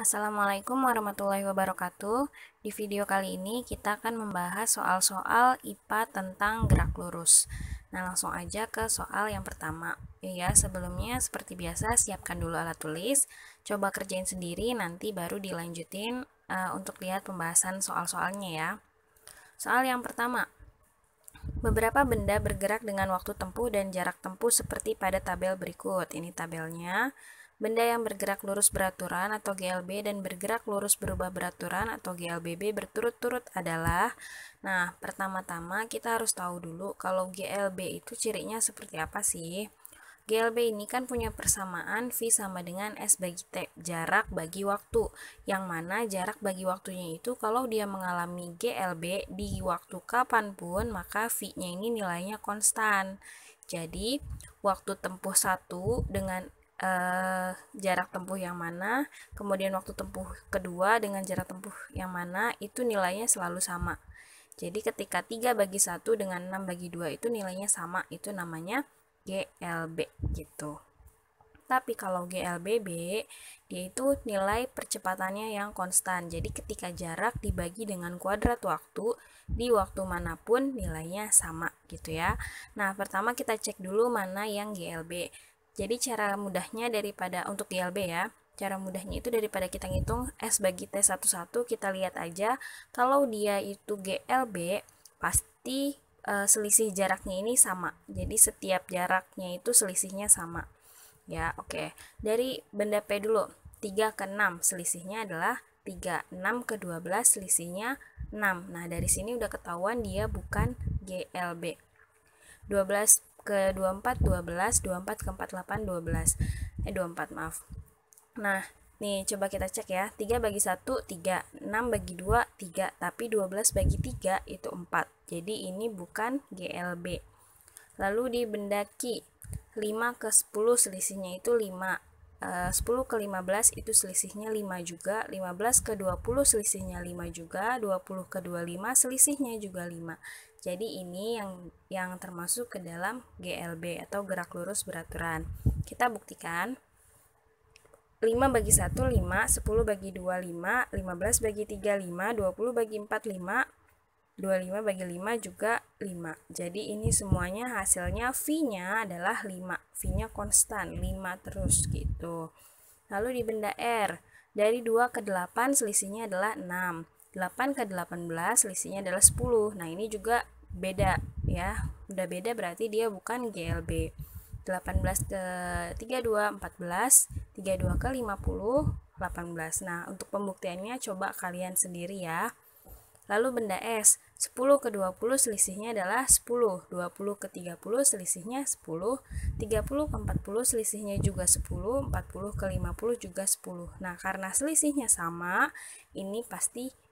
Assalamualaikum warahmatullahi wabarakatuh. Di video kali ini kita akan membahas soal-soal IPA tentang gerak lurus. Nah, langsung aja ke soal yang pertama. Ya, ya, sebelumnya seperti biasa siapkan dulu alat tulis, coba kerjain sendiri nanti baru dilanjutin uh, untuk lihat pembahasan soal-soalnya ya. Soal yang pertama. Beberapa benda bergerak dengan waktu tempuh dan jarak tempuh seperti pada tabel berikut. Ini tabelnya. Benda yang bergerak lurus beraturan atau GLB dan bergerak lurus berubah beraturan atau GLBB berturut-turut adalah Nah, pertama-tama kita harus tahu dulu kalau GLB itu cirinya seperti apa sih? GLB ini kan punya persamaan V sama dengan S bagi T, jarak bagi waktu, yang mana jarak bagi waktunya itu kalau dia mengalami GLB di waktu kapanpun, maka V-nya ini nilainya konstan. Jadi, waktu tempuh 1 dengan uh, jarak tempuh yang mana, kemudian waktu tempuh kedua dengan jarak tempuh yang mana, itu nilainya selalu sama. Jadi ketika 3 bagi 1 dengan 6 bagi 2 itu nilainya sama, itu namanya GLB gitu. Tapi kalau GLBB, dia itu nilai percepatannya yang konstan. Jadi ketika jarak dibagi dengan kuadrat waktu, di waktu manapun nilainya sama gitu ya. Nah, pertama kita cek dulu mana yang GLB. Jadi cara mudahnya daripada untuk GLB ya, cara mudahnya itu daripada kita ngitung S bagi T satu-satu, kita lihat aja kalau dia itu GLB, pasti e, selisih jaraknya ini sama. Jadi setiap jaraknya itu selisihnya sama. Ya, oke. Okay. Dari benda P dulu, 3 ke 6 selisihnya adalah 3, 6 ke 12 selisihnya 6. Nah, dari sini udah ketahuan dia bukan GLB. 12 ke 24 12, 24 ke 48 12. Eh 24 maaf. Nah, nih coba kita cek ya. 3 bagi 1 3, 6 bagi 2 3, tapi 12 bagi 3 itu 4. Jadi ini bukan GLB. Lalu di benda Q 5 ke 10 selisihnya itu 5. 10 eh, ke 15 itu selisihnya 5 juga, 15 ke 20 selisihnya 5 juga, 20 ke 25 selisihnya juga 5. Jadi ini yang yang termasuk ke dalam GLB atau gerak lurus beraturan. Kita buktikan 5 bagi 1 5, 10 bagi 2 5, 15 bagi 3 5, 20 bagi 4 5, 25 bagi 5 juga 5. Jadi ini semuanya hasilnya V-nya adalah 5. V-nya konstan, 5 terus gitu. Lalu di benda R, dari 2 ke 8 selisihnya adalah 6. 8 ke 18 selisihnya adalah 10. Nah, ini juga beda ya. Udah beda berarti dia bukan GLB. 18 ke 32 14, 32 ke 50 18. Nah, untuk pembuktiannya coba kalian sendiri ya. Lalu benda S, 10 ke 20 selisihnya adalah 10, 20 ke 30 selisihnya 10, 30 ke 40 selisihnya juga 10, 40 ke 50 juga 10. Nah, karena selisihnya sama, ini pasti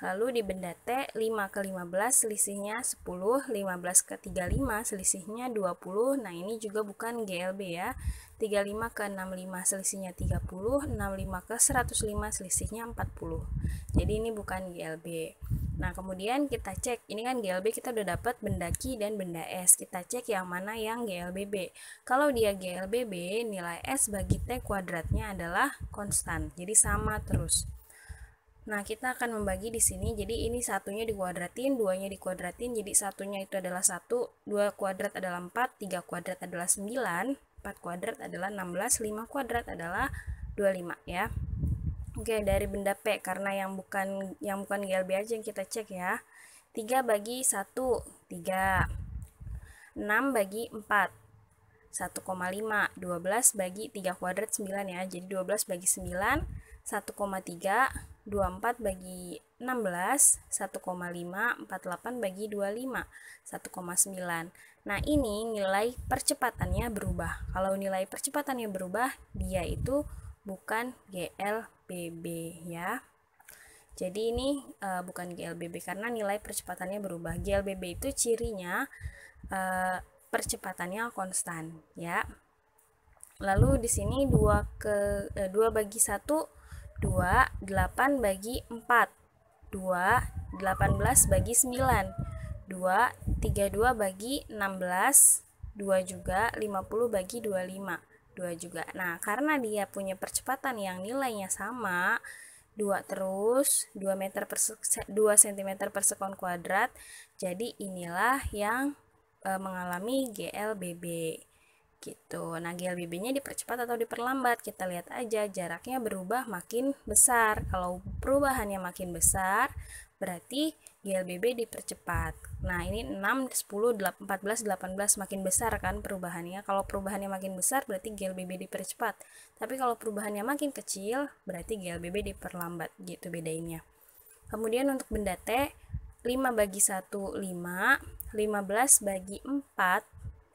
Lalu di benda T 5 ke 15 selisihnya 10, 15 ke 35 selisihnya 20. Nah, ini juga bukan GLB ya. 35 ke 65 selisihnya 30, 65 ke 105 selisihnya 40. Jadi ini bukan GLB. Nah, kemudian kita cek. Ini kan GLB kita udah dapat benda Q dan benda S. Kita cek yang mana yang GLBB. Kalau dia GLBB, nilai S bagi T kuadratnya adalah konstan. Jadi sama terus. Nah, kita akan membagi di sini. Jadi ini satunya dikuadratin, duanya dikuadratin. Jadi satunya itu adalah 1, 2 kuadrat adalah 4, 3 kuadrat adalah 9, 4 kuadrat adalah 16, 5 kuadrat adalah 25 ya. Oke, dari benda P karena yang bukan yang bukan GLB aja yang kita cek ya. 3 bagi 1, 3. 6 bagi 4, 1,5 12 bagi 3 kuadrat 9 ya jadi 12 bagi 9 1,3 24 bagi 16, 1,5, 48 bagi 25, 1,9. Nah, ini nilai percepatannya berubah. Kalau nilai percepatannya berubah, dia itu bukan GLBB ya. Jadi ini uh, bukan GLBB karena nilai percepatannya berubah. GLBB itu cirinya uh, percepatannya konstan ya. Lalu di sini 2 ke uh, eh, 2 bagi 1 2, 8 bagi 4 2, 18 bagi 9 2, 32 bagi 16 2 juga 50 bagi 25 2 juga Nah karena dia punya percepatan yang nilainya sama 2 terus 2 meter per 2 cm per sekon kuadrat jadi inilah yang e, mengalami GLBB gitu. Nah, GLBB-nya dipercepat atau diperlambat, kita lihat aja jaraknya berubah makin besar. Kalau perubahannya makin besar, berarti GLBB dipercepat. Nah, ini 6, 10, 14, 18 makin besar kan perubahannya. Kalau perubahannya makin besar berarti GLBB dipercepat. Tapi kalau perubahannya makin kecil, berarti GLBB diperlambat gitu bedainnya. Kemudian untuk benda T, 5 bagi 1, 5, 15 bagi 4,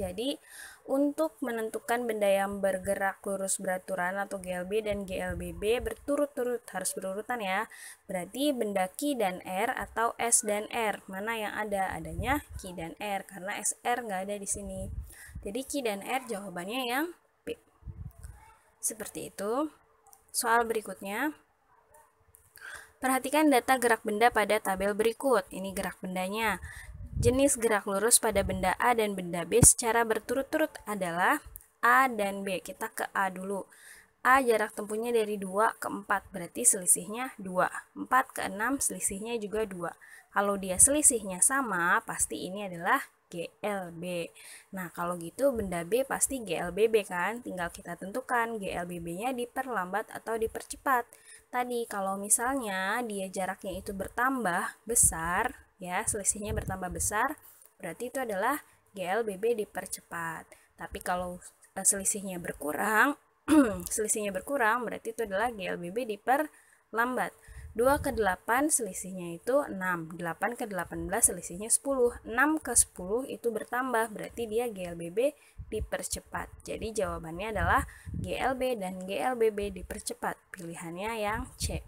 Jadi, untuk menentukan benda yang bergerak lurus beraturan atau GLB dan GLBB berturut-turut harus berurutan ya. Berarti benda Q dan R atau S dan R. Mana yang ada? Adanya Q dan R karena SR nggak ada di sini. Jadi Q dan R jawabannya yang B. Seperti itu. Soal berikutnya. Perhatikan data gerak benda pada tabel berikut. Ini gerak bendanya. Jenis gerak lurus pada benda A dan benda B secara berturut-turut adalah A dan B. Kita ke A dulu. A jarak tempuhnya dari 2 ke 4, berarti selisihnya 2. 4 ke 6 selisihnya juga 2. Kalau dia selisihnya sama, pasti ini adalah GLB. Nah, kalau gitu benda B pasti GLBB kan? Tinggal kita tentukan GLBB-nya diperlambat atau dipercepat. Tadi kalau misalnya dia jaraknya itu bertambah besar, ya selisihnya bertambah besar berarti itu adalah GLBB dipercepat tapi kalau eh, selisihnya berkurang selisihnya berkurang berarti itu adalah GLBB diperlambat 2 ke 8 selisihnya itu 6 8 ke 18 selisihnya 10 6 ke 10 itu bertambah berarti dia GLBB dipercepat jadi jawabannya adalah GLB dan GLBB dipercepat pilihannya yang C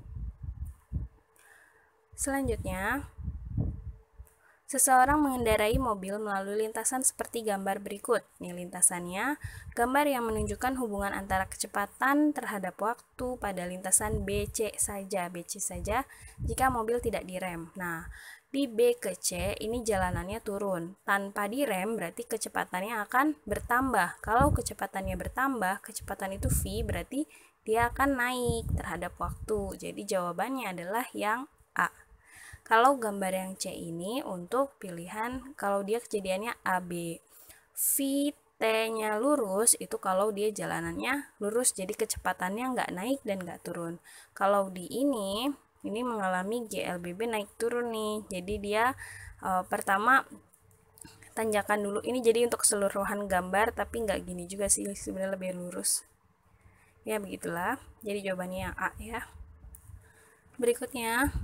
selanjutnya Seseorang mengendarai mobil melalui lintasan seperti gambar berikut. Ini lintasannya, gambar yang menunjukkan hubungan antara kecepatan terhadap waktu pada lintasan BC saja, BC saja jika mobil tidak direm. Nah, di B ke C ini jalanannya turun. Tanpa direm berarti kecepatannya akan bertambah. Kalau kecepatannya bertambah, kecepatan itu V berarti dia akan naik terhadap waktu. Jadi jawabannya adalah yang kalau gambar yang C ini untuk pilihan kalau dia kejadiannya AB. V T-nya lurus itu kalau dia jalanannya lurus jadi kecepatannya nggak naik dan nggak turun. Kalau di ini ini mengalami GLBB naik turun nih. Jadi dia e, pertama tanjakan dulu. Ini jadi untuk keseluruhan gambar tapi nggak gini juga sih sebenarnya lebih lurus. Ya begitulah. Jadi jawabannya A ya. Berikutnya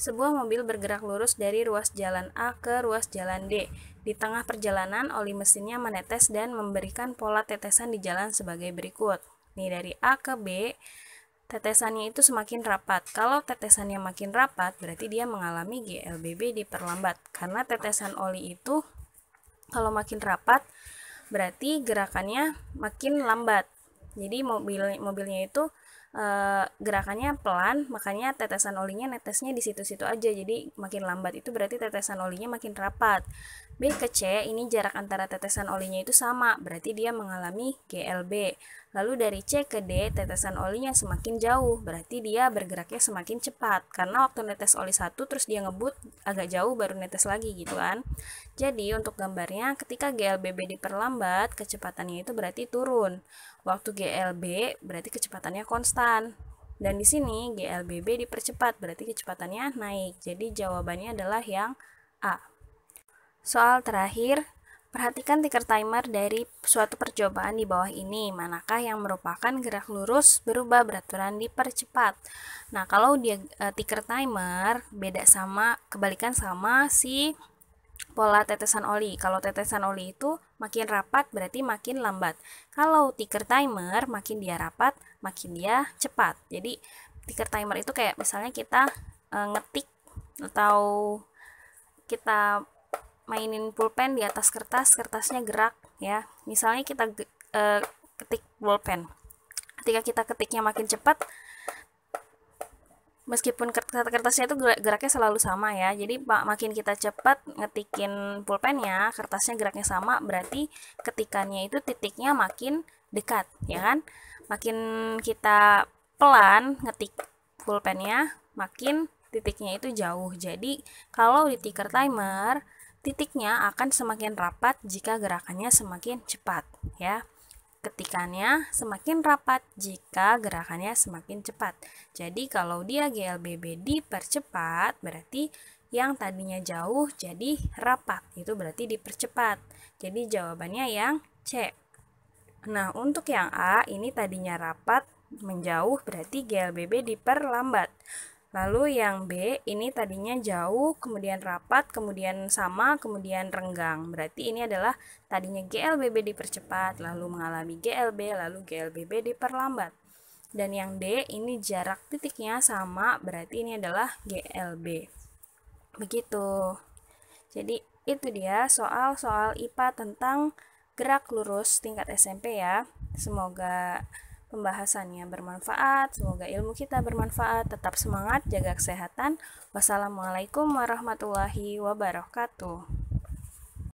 sebuah mobil bergerak lurus dari ruas jalan A ke ruas jalan D. Di tengah perjalanan, oli mesinnya menetes dan memberikan pola tetesan di jalan sebagai berikut. Nih dari A ke B, tetesannya itu semakin rapat. Kalau tetesannya makin rapat, berarti dia mengalami GLBB diperlambat. Karena tetesan oli itu kalau makin rapat, berarti gerakannya makin lambat. Jadi mobil mobilnya itu e, gerakannya pelan makanya tetesan olinya netesnya di situ-situ aja jadi makin lambat itu berarti tetesan olinya makin rapat B ke C ini jarak antara tetesan olinya itu sama berarti dia mengalami GLB Lalu dari C ke D, tetesan olinya semakin jauh, berarti dia bergeraknya semakin cepat. Karena waktu netes oli satu, terus dia ngebut agak jauh baru netes lagi gitu kan. Jadi untuk gambarnya, ketika GLBB diperlambat, kecepatannya itu berarti turun. Waktu GLB berarti kecepatannya konstan. Dan di sini GLBB dipercepat, berarti kecepatannya naik. Jadi jawabannya adalah yang A. Soal terakhir, Perhatikan ticker timer dari suatu percobaan di bawah ini, manakah yang merupakan gerak lurus berubah beraturan dipercepat. Nah, kalau dia e, ticker timer beda sama kebalikan sama si pola tetesan oli. Kalau tetesan oli itu makin rapat berarti makin lambat. Kalau ticker timer makin dia rapat, makin dia cepat. Jadi ticker timer itu kayak misalnya kita e, ngetik atau kita mainin pulpen di atas kertas, kertasnya gerak ya. Misalnya kita e, ketik pulpen. Ketika kita ketiknya makin cepat, meskipun kertasnya itu geraknya selalu sama ya jadi makin kita cepat ngetikin ya kertasnya geraknya sama berarti ketikannya itu titiknya makin dekat ya kan makin kita pelan ngetik pulpennya makin titiknya itu jauh jadi kalau di ticker timer Titiknya akan semakin rapat jika gerakannya semakin cepat, ya. Ketikannya semakin rapat jika gerakannya semakin cepat. Jadi kalau dia GLBB dipercepat, berarti yang tadinya jauh jadi rapat. Itu berarti dipercepat. Jadi jawabannya yang C. Nah, untuk yang A ini tadinya rapat menjauh berarti GLBB diperlambat. Lalu yang B ini tadinya jauh, kemudian rapat, kemudian sama, kemudian renggang. Berarti ini adalah tadinya GLBB dipercepat, lalu mengalami GLB, lalu GLBB diperlambat. Dan yang D ini jarak titiknya sama, berarti ini adalah GLB. Begitu. Jadi itu dia soal-soal IPA tentang gerak lurus tingkat SMP ya. Semoga pembahasannya bermanfaat. Semoga ilmu kita bermanfaat. Tetap semangat, jaga kesehatan. Wassalamualaikum warahmatullahi wabarakatuh.